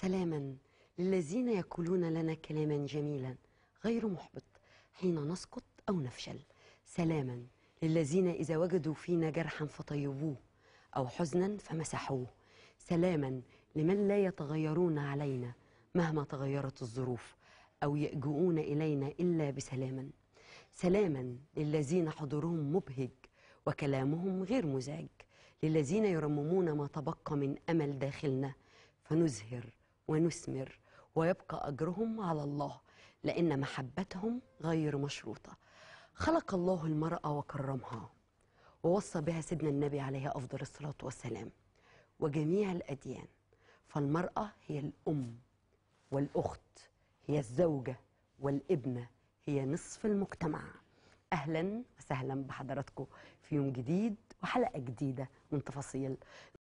سلاما للذين يقولون لنا كلاما جميلا غير محبط حين نسقط أو نفشل سلاما للذين إذا وجدوا فينا جرحا فطيبوه أو حزنا فمسحوه سلاما لمن لا يتغيرون علينا مهما تغيرت الظروف أو يلجؤون إلينا إلا بسلاما سلاما للذين حضورهم مبهج وكلامهم غير مزعج للذين يرممون ما تبقى من أمل داخلنا فنزهر ونثمر ويبقى أجرهم على الله لأن محبتهم غير مشروطة خلق الله المرأة وكرمها ووصى بها سيدنا النبي عليه أفضل الصلاة والسلام وجميع الأديان فالمرأة هي الأم والأخت هي الزوجة والابنة هي نصف المجتمع أهلا وسهلا بحضراتكم في يوم جديد وحلقة جديدة من تفاصيل